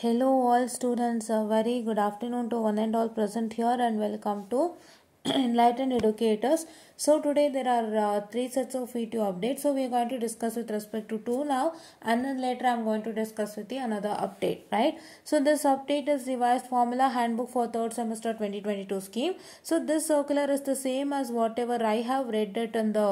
Hello, all students. A very good afternoon to one and all present here, and welcome to Enlightened Educators. So, today there are uh, three sets of video updates. So, we are going to discuss with respect to two now, and then later I am going to discuss with you another update, right? So, this update is revised formula handbook for third semester 2022 scheme. So, this circular is the same as whatever I have read it in the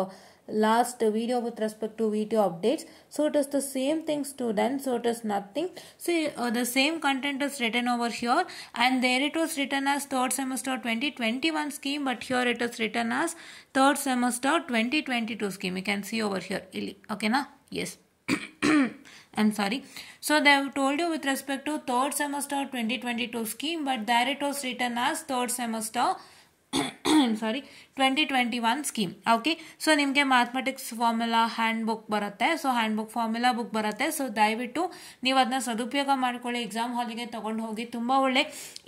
last video with respect to video updates so it is the same thing student so it is nothing see uh, the same content is written over here and there it was written as third semester 2021 scheme but here it is written as third semester 2022 scheme you can see over here okay na yes I'm sorry. So they have told you with respect to third semester 2022 scheme, but there it was written as third semester sorry twenty twenty one scheme okay so ನಿಮಗೆ mathematics formula handbook ಬರುತ್ತೆ so handbook formula book ಬರುತ್ತೆ so ದಯವಿಟ್ಟು ನೀವು ಅದನ್ನ ಸದುಪಯೋಗ ಮಾಡ್ಕೊಳ್ಳಿ exam ಹಾಲಿಗೆ ತೊಗೊಂಡು ಹೋಗಿ ತುಂಬ ಒಳ್ಳೆ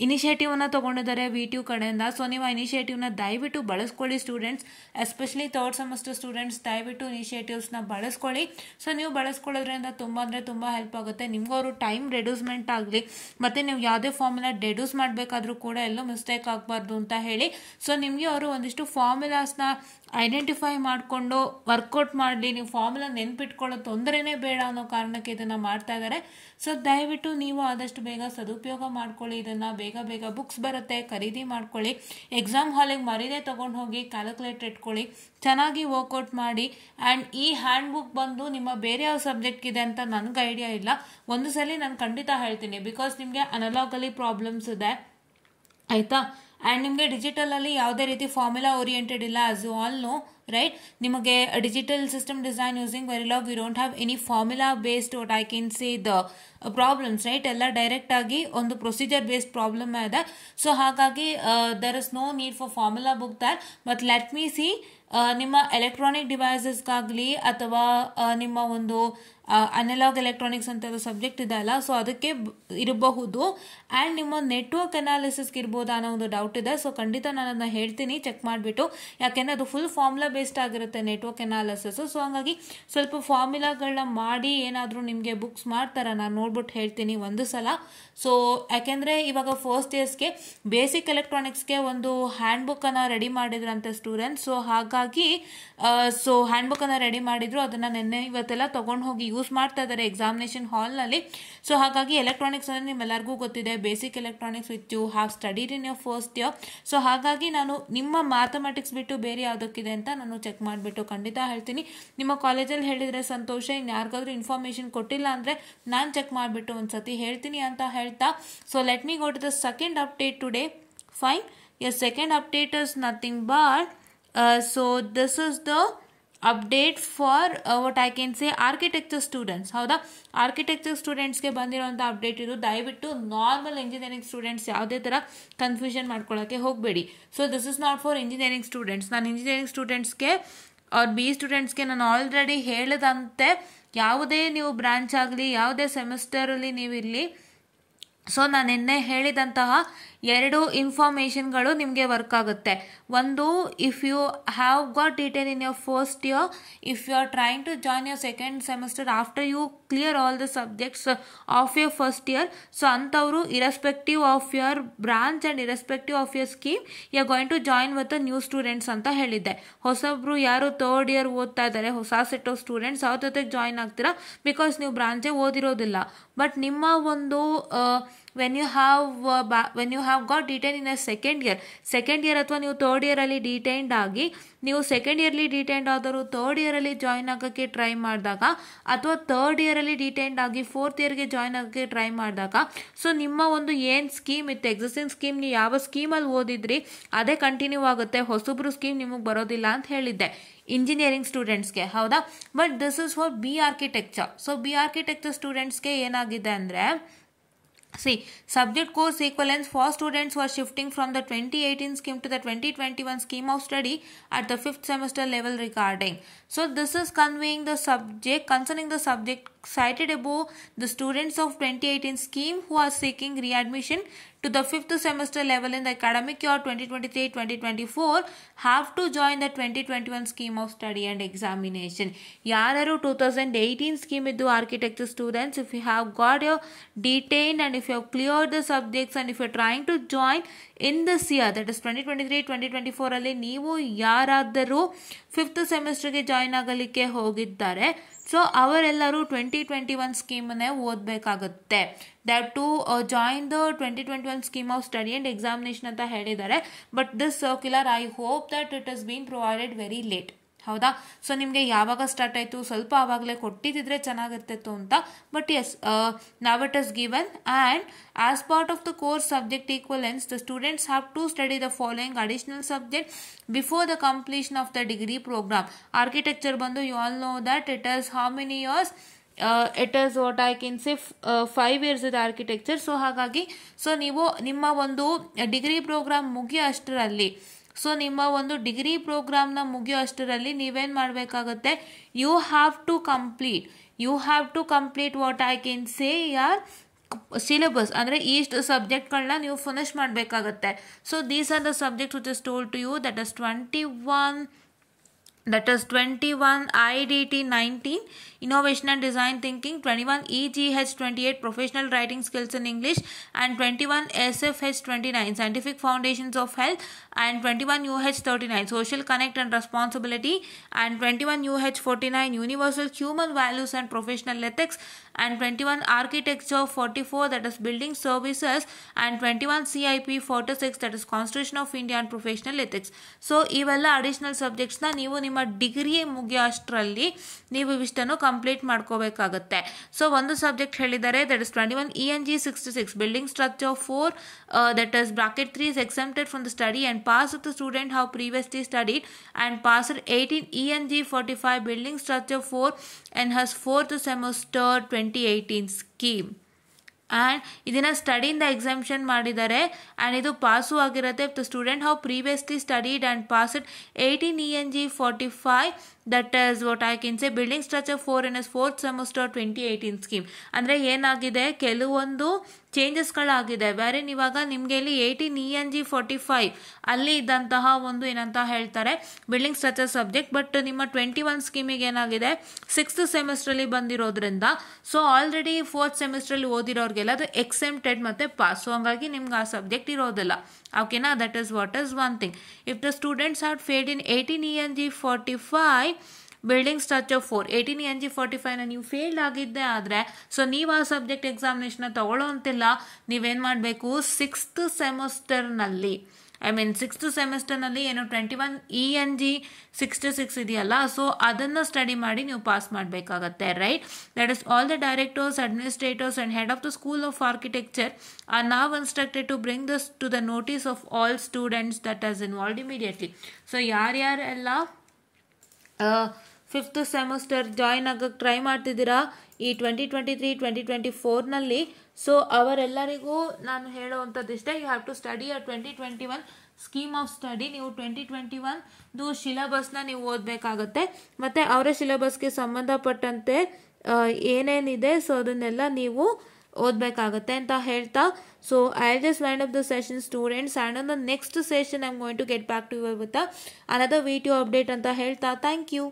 ಇನಿಷಿಯೇಟಿವನ್ನ ತೊಗೊಂಡಿದ್ದಾರೆ ವಿ ಟಿ ಯು ಕಡೆಯಿಂದ ಸೊ ನೀವು ಆ ಇನಿಷಿಯೇಟಿವ್ನ ದಯವಿಟ್ಟು ಬಳಸ್ಕೊಳ್ಳಿ students especially third semester students ದಯವಿಟ್ಟು ಇನಿಷಿಯೇಟಿವ್ಸ್ನ ಬಳಸ್ಕೊಳ್ಳಿ ಸೊ ನೀವು ಬಳಸ್ಕೊಳ್ಳೋದ್ರಿಂದ ತುಂಬ ಅಂದರೆ ತುಂಬ ಹೆಲ್ಪ್ ಆಗುತ್ತೆ ನಿಮಗೂ ಅವರು ಟೈಮ್ ರೆಡ್ಯೂಸ್ಮೆಂಟ್ ಆಗಲಿ ಮತ್ತು ನೀವು ಯಾವುದೇ ಫಾರ್ಮುಲಾ ಡೆಡ್ಯೂಸ್ ಮಾಡಬೇಕಾದ್ರೂ ಕೂಡ ಎಲ್ಲೂ ಮಿಸ್ಟೇಕ್ ಆಗಬಾರ್ದು ಅಂತ ಹೇಳಿ ಸೊ ನಿಮ್ಮ ನಮಗೆ ಅವರು ಒಂದಿಷ್ಟು ಫಾರ್ಮುಲಾಸ್ನ ಐಡೆಂಟಿಫೈ ಮಾಡಿಕೊಂಡು ವರ್ಕೌಟ್ ಮಾಡಲಿ ನೀವು ಫಾರ್ಮುಲಾ ನೆನ್ಪಿಟ್ಕೊಳ್ಳೋ ತೊಂದರೆನೇ ಬೇಡ ಅನ್ನೋ ಕಾರಣಕ್ಕೆ ಇದನ್ನು ಮಾಡ್ತಾ ಇದ್ದಾರೆ ಸೊ ದಯವಿಟ್ಟು ನೀವು ಆದಷ್ಟು ಬೇಗ ಸದುಪಯೋಗ ಮಾಡ್ಕೊಳ್ಳಿ ಇದನ್ನು ಬೇಗ ಬೇಗ ಬುಕ್ಸ್ ಬರುತ್ತೆ ಖರೀದಿ ಮಾಡ್ಕೊಳ್ಳಿ ಎಕ್ಸಾಮ್ ಹಾಲಿಗೆ ಮರೀದೇ ತೊಗೊಂಡು ಹೋಗಿ ಕ್ಯಾಲ್ಕುಲೇಟರ್ ಇಟ್ಕೊಳ್ಳಿ ಚೆನ್ನಾಗಿ ವರ್ಕೌಟ್ ಮಾಡಿ ಆ್ಯಂಡ್ ಈ ಹ್ಯಾಂಡ್ ಬುಕ್ ಬಂದು ನಿಮ್ಮ ಬೇರೆ ಯಾವ ಸಬ್ಜೆಕ್ಟ್ಗಿದೆ ಅಂತ ನನಗೆ ಐಡಿಯಾ ಇಲ್ಲ ಒಂದು ಸಲ ನಾನು ಖಂಡಿತ ಹೇಳ್ತೀನಿ ಬಿಕಾಸ್ ನಿಮಗೆ ಅನಲಾಗಲಿ ಪ್ರಾಬ್ಲಮ್ಸ್ ಇದೆ ಆಯಿತಾ ಆ್ಯಂಡ್ ನಿಮಗೆ ಡಿಜಿಟಲಲ್ಲಿ ಯಾವುದೇ ರೀತಿ ಫಾರ್ಮುಲಾ ಓರಿಯೆಂಟೆಡ್ ಇಲ್ಲ as you all know right ನಿಮಗೆ digital system design using Verilog we don't have any formula based what I can see the problems right ಎಲ್ಲ ಡೈರೆಕ್ಟ್ ಆಗಿ ಒಂದು ಪ್ರೊಸೀಜರ್ ಬೇಸ್ಡ್ ಪ್ರಾಬ್ಲಮ್ ಇದೆ ಸೊ ಹಾಗಾಗಿ there is no need for formula book there but let me see ನಿಮ್ಮ electronic ಡಿವೈಸಸ್ಗಾಗಲಿ ಅಥವಾ ನಿಮ್ಮ ಒಂದು ಅನಲಾಗ್ ಎಲೆಕ್ಟ್ರಾನಿಕ್ಸ್ ಅಂತ ಸಬ್ಜೆಕ್ಟ್ ಅಲ್ಲ ಸೊ ಅದಕ್ಕೆ ಇರಬಹುದು ಆ್ಯಂಡ್ ನಿಮ್ಮ ನೆಟ್ವರ್ಕ್ ಅನಾಲಿಸಿಸ್ಗೆ ಇರ್ಬೋದು ಅನ್ನೋ ಒಂದು ಡೌಟ್ ಇದೆ ಸೊ ಖಂಡಿತ ನಾನು ಅದನ್ನ ಹೇಳ್ತೀನಿ ಚೆಕ್ ಮಾಡಿಬಿಟ್ಟು ಯಾಕೆಂದರೆ ಅದು ಫುಲ್ ಫಾರ್ಮುಲಾ ಬೇಸ್ಡ್ ಆಗಿರುತ್ತೆ ನೆಟ್ವರ್ಕ್ ಅನಾಲಿಸಿಸ್ ಸೊ ಹಾಗಾಗಿ ಸ್ವಲ್ಪ ಫಾರ್ಮುಲಾಗಳನ್ನ ಮಾಡಿ ಏನಾದರೂ ನಿಮಗೆ ಬುಕ್ಸ್ ಮಾಡ್ತಾರೆ ನಾನು ನೋಡ್ಬಿಟ್ಟು ಹೇಳ್ತೀನಿ ಒಂದು ಸಲ ಸೊ ಯಾಕೆಂದರೆ ಇವಾಗ ಫಸ್ಟ್ ಇಯರ್ಸ್ಗೆ ಬೇಸಿಕ್ ಎಲೆಕ್ಟ್ರಾನಿಕ್ಸ್ಗೆ ಒಂದು ಹ್ಯಾಂಡ್ ಬುಕ್ಕನ್ನು ರೆಡಿ ಮಾಡಿದ್ರಂತೆ ಸ್ಟೂಡೆಂಟ್ಸ್ ಸೊ ಹಾಗಾಗಿ ಅದಕ್ಕಾಗಿ ಸೊ ಹ್ಯಾಂಡ್ ಬುಕ್ಕನ್ನು ರೆಡಿ ಮಾಡಿದ್ರು ಅದನ್ನು ನಿನ್ನೆ ಇವತ್ತೆಲ್ಲ ತಗೊಂಡು ಹೋಗಿ ಯೂಸ್ ಮಾಡ್ತಾ ಇದ್ದಾರೆ ಎಕ್ಸಾಮಿನೇಷನ್ ಹಾಲ್ನಲ್ಲಿ ಸೊ ಹಾಗಾಗಿ ಎಲೆಕ್ಟ್ರಾನಿಕ್ಸ್ ಅಂದರೆ ನಿಮ್ಮೆಲ್ಲರಿಗೂ ಗೊತ್ತಿದೆ basic electronics with you have studied in your first year so ಹಾಗಾಗಿ ನಾನು ನಿಮ್ಮ ಮ್ಯಾಥಮೆಟಿಕ್ಸ್ ಬಿಟ್ಟು ಬೇರೆ ಯಾವುದಕ್ಕಿದೆ ಅಂತ ನಾನು ಚೆಕ್ ಮಾಡಿಬಿಟ್ಟು ಖಂಡಿತ ಹೇಳ್ತೀನಿ ನಿಮ್ಮ ಕಾಲೇಜಲ್ಲಿ ಹೇಳಿದರೆ ಸಂತೋಷ ಇನ್ನು ಯಾರಿಗಾದ್ರೂ ಇನ್ಫಾರ್ಮೇಶನ್ ಕೊಟ್ಟಿಲ್ಲ ಅಂದರೆ ನಾನು ಚೆಕ್ ಮಾಡಿಬಿಟ್ಟು ಒಂದು ಸತಿ ಹೇಳ್ತೀನಿ ಅಂತ ಹೇಳ್ತಾ so let me go to the second update today fine yeah second update is nothing but so uh, so this is the update for what I can say architecture students ಹೌದಾ architecture ಸ್ಟೂಡೆಂಟ್ಸ್ಗೆ ಬಂದಿರೋಂಥ update ಇದು ದಯವಿಟ್ಟು normal engineering students ಯಾವುದೇ ಥರ confusion ಮಾಡ್ಕೊಳ್ಳೋಕ್ಕೆ ಹೋಗಬೇಡಿ so this is not for engineering students ನಾನು ಇಂಜಿನಿಯರಿಂಗ್ ಸ್ಟೂಡೆಂಟ್ಸ್ಗೆ ಅವ್ರ ಬಿ ಸ್ಟೂಡೆಂಟ್ಸ್ಗೆ ನಾನು ಆಲ್ರೆಡಿ ಹೇಳಿದಂತೆ ಯಾವುದೇ ನೀವು ಬ್ರಾಂಚ್ ಆಗಲಿ ಯಾವುದೇ ಸೆಮಿಸ್ಟರಲ್ಲಿ ನೀವಿರಲಿ ಸೊ ನಾನು ನಿನ್ನೆ ಹೇಳಿದಂತಹ ಎರಡು ಇನ್ಫಾರ್ಮೇಷನ್ಗಳು ನಿಮಗೆ ವರ್ಕ್ ಆಗುತ್ತೆ ಒಂದು ಇಫ್ ಯು ಹ್ಯಾವ್ ಗಾಟ್ ಡೀಟೇಲ್ in your first year if you are trying to join your second semester after you clear all the subjects of your first year so ಅಂಥವರು irrespective of your branch and irrespective of your scheme you going to join with new students ಅಂತ ಹೇಳಿದ್ದೆ ಹೊಸಬ್ರು ಯಾರು third year ಓದ್ತಾ ಇದ್ದಾರೆ ಹೊಸ set of students ಅವ್ರ ಜೊತೆಗೆ ಜಾಯ್ನ್ ಆಗ್ತೀರಾ ಬಿಕಾಸ್ ನೀವು ಬ್ರಾಂಚೇ ಓದಿರೋದಿಲ್ಲ ಬಟ್ ನಿಮ್ಮ ಒಂದು ವೆನ್ ಯು ಹ್ಯಾವ್ ಬಾ when you have got detain in a second year second year ಅಥವಾ ನೀವು ತರ್ಡ್ ಇಯರಲ್ಲಿ ಡಿಟೈನ್ಡ್ ಆಗಿ ನೀವು ಸೆಕೆಂಡ್ ಇಯರ್ಲಿ ಡಿಟೈನ್ಡ್ ಆದರೂ ತರ್ಡ್ ಇಯರಲ್ಲಿ ಜಾಯ್ನ್ ಆಗೋಕ್ಕೆ ಟ್ರೈ ಮಾಡಿದಾಗ ಅಥವಾ ತರ್ಡ್ ಇಯರಲ್ಲಿ ಡಿಟೈನ್ಡ್ ಆಗಿ ಫೋರ್ತ್ ಇಯರ್ಗೆ ಜಾಯ್ನ್ ಆಗೋಕ್ಕೆ ಟ್ರೈ ಮಾಡಿದಾಗ ಸೊ ನಿಮ್ಮ ಒಂದು ಏನು ಸ್ಕೀಮ್ ಇತ್ತು ಎಕ್ಸಿಸ್ಟಿಂಗ್ ಸ್ಕೀಮ್ ನೀವು ಯಾವ ಸ್ಕೀಮಲ್ಲಿ ಓದಿದ್ರಿ ಅದೇ ಕಂಟಿನ್ಯೂ ಆಗುತ್ತೆ ಹೊಸಬ್ರು ಸ್ಕೀಮ್ ನಿಮಗೆ ಬರೋದಿಲ್ಲ ಅಂತ ಹೇಳಿದ್ದೆ ಇಂಜಿನಿಯರಿಂಗ್ ಸ್ಟೂಡೆಂಟ್ಸ್ಗೆ ಹೌದಾ but this is for B architecture so B architecture ಸ್ಟೂಡೆಂಟ್ಸ್ಗೆ ಏನಾಗಿದೆ ಅಂದರೆ See, subject course equivalence for students who are shifting from the 2018 scheme to the 2021 scheme of study at the fifth semester level regarding. So, this is conveying the subject concerning the subject cited above the students of 2018 scheme who are seeking readmission to the fifth semester level in the academic year 2023-2024 have to join the 2021 scheme of study and examination. Yararu 2018 scheme with the architecture students, if you have got your detained and if you have cleared the subjects and if you are trying to join in the year, that is 2023-2024, Nivu Yaradaru 5th semester ke join agalike hogiddare. So ಅವರೆಲ್ಲರೂ twenty twenty one ಸ್ಕೀಮನ್ನೇ ಓದಬೇಕಾಗುತ್ತೆ that to join the twenty twenty one scheme of study and examination ಅಂತ ಹೇಳಿದ್ದಾರೆ but this circular I hope that it is been provided very late ಹೌದಾ so ನಿಮಗೆ ಯಾವಾಗ start ಆಯಿತು ಸ್ವಲ್ಪ ಆವಾಗಲೇ ಕೊಟ್ಟಿದ್ದರೆ ಚೆನ್ನಾಗಿರ್ತಿತ್ತು ಅಂತ but yes now it is given and as part of the course subject equivalence the students have to study the following additional subject before the completion of the degree programme architecture ಬಂದು you all know that it is how many years it is what I can say five years ಇದೆ architecture so ಹಾಗಾಗಿ so ನೀವು ನಿಮ್ಮ ಒಂದು degree program ಮುಗಿಯೋ ಅಷ್ಟರಲ್ಲಿ so ನಿಮ್ಮ ಒಂದು degree ಪ್ರೋಗ್ರಾಮ್ನ ಮುಗಿಯೋ ಅಷ್ಟರಲ್ಲಿ ನೀವೇನು ಮಾಡಬೇಕಾಗತ್ತೆ you have to complete you have to complete what I can say your syllabus ಅಂದರೆ ಇಷ್ಟು ಸಬ್ಜೆಕ್ಟ್ಗಳನ್ನ ನೀವು ಫಿನಿಶ್ ಮಾಡಬೇಕಾಗತ್ತೆ so these are the subject which is told to you that is twenty one that is twenty one I D T nineteen innovation and design thinking 21 eg has 28 professional writing skills in english and 21 sf has 29 scientific foundations of health and 21 uh 39 social connect and responsibility and 21 uh 49 universal human values and professional ethics and 21 architecture 44 that is building services and 21 cip 46 that is constitution of india and professional ethics So so ಇವೆಲ್ಲ additional ಸಬ್ಜೆಕ್ಟ್ಸ್ನ ನೀವು ನಿಮ್ಮ degree ಮುಗಿಯೋಷ್ಟರಲ್ಲಿ ನೀವು ಇವಿಷ್ಟನ್ನು complete ಮಾಡ್ಕೋಬೇಕಾಗತ್ತೆ so ಒಂದು subject ಹೇಳಿದ್ದಾರೆ that is twenty one E N G sixty six building structure four that is bracket three is excepted from the study and pass the student how previously studied and pass eighteen E N G forty five building structure four and has fourth semester twenty eighteen scheme and ಇದನ್ನು ಸ್ಟಡಿಯಿಂದ exemption ಮಾಡಿದ್ದಾರೆ and ಇದು pass ಆಗಿರುತ್ತೆ the student how previously studied and pass it eighteen E N G forty five that is what I can say building structure four N S fourth semester twenty eighteen scheme ಅಂದರೆ ಏನಾಗಿದೆ ಕೆಲವೊಂದು ಚೇಂಜಸ್ಗಳಾಗಿದೆ ಬೇರೆನ್ ಇವಾಗ ನಿಮಗೆ ಇಲ್ಲಿ ಏಯ್ಟೀನ್ ಇ ಎನ್ ಜಿ ಫೋರ್ಟಿ ಫೈವ್ ಅಲ್ಲಿ ಇದ್ದಂತಹ ಒಂದು ಏನಂತ ಹೇಳ್ತಾರೆ ಬಿಲ್ಡಿಂಗ್ ಸ್ಟ್ರಕ್ಚರ್ ಸಬ್ಜೆಕ್ಟ್ ಬಟ್ ನಿಮ್ಮ ಟ್ವೆಂಟಿ ಒನ್ ಸ್ಕೀಮಿಗೆ ಏನಾಗಿದೆ ಸಿಕ್ಸ್ತ್ ಸೆಮಿಸ್ಟ್ರಲ್ಲಿ ಬಂದಿರೋದ್ರಿಂದ ಸೊ ಆಲ್ರೆಡಿ ಫೋರ್ತ್ ಸೆಮಿಸ್ಟ್ರಲ್ಲಿ ಓದಿರೋರಿಗೆಲ್ಲ ಅದು ಎಕ್ಸೆಂಪ್ಟೆಡ್ ಮತ್ತು ಪಾಸ್ ಸೊ ಹಂಗಾಗಿ ನಿಮ್ಗೆ ಆ ಸಬ್ಜೆಕ್ಟ್ ಇರೋದಿಲ್ಲ ಓಕೆನಾ that is what is one thing if the students are failed in eighteen E N G forty five building of four eighteen N G forty ಫೈವ್ನ ನೀವು failed ಆಗಿದ್ದೆ ಆದರೆ ಸೊ ನೀವು ಆ ಸಬ್ಜೆಕ್ಟ್ ಎಕ್ಸಾಮಿನೇಷನ್ನ ಅಂತಿಲ್ಲ ನೀವೇನು ಮಾಡಬೇಕು ಸಿಕ್ಸ್ತ್ ಸೆಮಿಸ್ಟರ್ನಲ್ಲಿ ಐ ಮೀನ್ ಸಿಕ್ಸ್ತ್ ಸೆಮಿಸ್ಟರ್ನಲ್ಲಿ ಏನು twenty one E N G sixty six ಇದೆಯಲ್ಲ ಸೊ ಅದನ್ನು ಸ್ಟಡಿ ಮಾಡಿ ನೀವು ಪಾಸ್ ಮಾಡಬೇಕಾಗತ್ತೆ right that is all the directors administrators and head of the school of architecture are now instructed to bring this to the notice of all students that as involve immediately so ಯಾರ್ಯಾರೆಲ್ಲ fifth semester join ಆಗಕ್ಕೆ try ಮಾಡ್ತಿದ್ದೀರಾ ಈ twenty twenty three twenty twenty ಫೋರ್ನಲ್ಲಿ so ಅವರೆಲ್ಲರಿಗೂ ನಾನು ಹೇಳುವಂಥದ್ದು ಇಷ್ಟೇ you have to study a twenty twenty one scheme of study ನೀವು twenty twenty ಒನ್ದು ಸಿಲೆಬಸ್ನ ನೀವು ಓದಬೇಕಾಗತ್ತೆ ಮತ್ತು ಅವರ ಸಿಲೆಬಸ್ಗೆ ಸಂಬಂಧಪಟ್ಟಂತೆ ಏನೇನಿದೆ ಸೊ ಅದನ್ನೆಲ್ಲ ನೀವು ಓದಬೇಕಾಗತ್ತೆ ಅಂತ ಹೇಳ್ತಾ so I just wind off the session students and on next session I'm going to get back to your with another video update ಅಂತ ಹೇಳ್ತಾ ಥ್ಯಾಂಕ್ ಯು